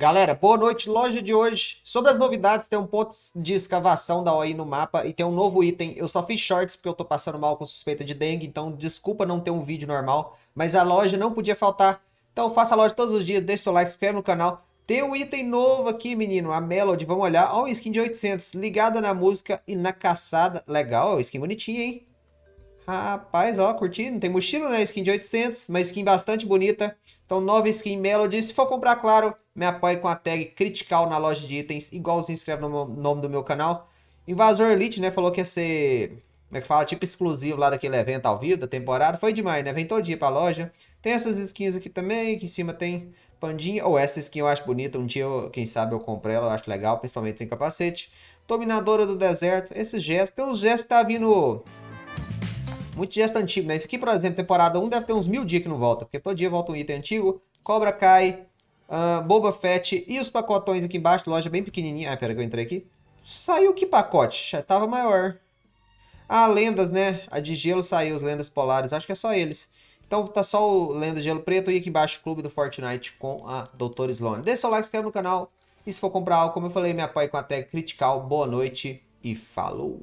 Galera, boa noite. Loja de hoje. Sobre as novidades, tem um ponto de escavação da OI no mapa e tem um novo item. Eu só fiz shorts porque eu tô passando mal com suspeita de dengue, então desculpa não ter um vídeo normal, mas a loja não podia faltar. Então faça a loja todos os dias, deixa seu like, se inscreve no canal. Tem um item novo aqui, menino, a Melody, vamos olhar. Ó, um skin de 800, ligada na música e na caçada. Legal, skin bonitinha, hein? Rapaz, ó, curtindo. Tem mochila, né? Skin de 800, uma skin bastante bonita. Então, nova skin Melody. Se for comprar, claro, me apoie com a tag Critical na loja de itens, igual se inscreve no nome do meu canal. Invasor Elite, né? Falou que ia ser, como é que fala? Tipo exclusivo lá daquele evento ao vivo da temporada. Foi demais, né? Vem todo dia pra loja. Tem essas skins aqui também, que em cima tem pandinha. Ou oh, essa skin eu acho bonita. Um dia, eu, quem sabe, eu comprei ela, eu acho legal, principalmente sem capacete. Dominadora do deserto. Esse gesto. Tem uns gestos que tá vindo muito gesto antigo, né? Esse aqui, por exemplo, temporada 1 deve ter uns mil dias que não volta, porque todo dia volta um item antigo. Cobra cai uh, ah, Boba Fett e os pacotões aqui embaixo, loja bem pequenininha. Ah, pera que eu entrei aqui. Saiu que pacote? Já tava maior. Ah, lendas, né? A de gelo saiu, os lendas polares. Acho que é só eles. Então tá só o Lenda Gelo Preto e aqui embaixo Clube do Fortnite com a Doutor Sloan. deixa seu like, se inscreva no canal. E se for comprar algo, como eu falei, me apoie com a tag Critical. Boa noite e falou!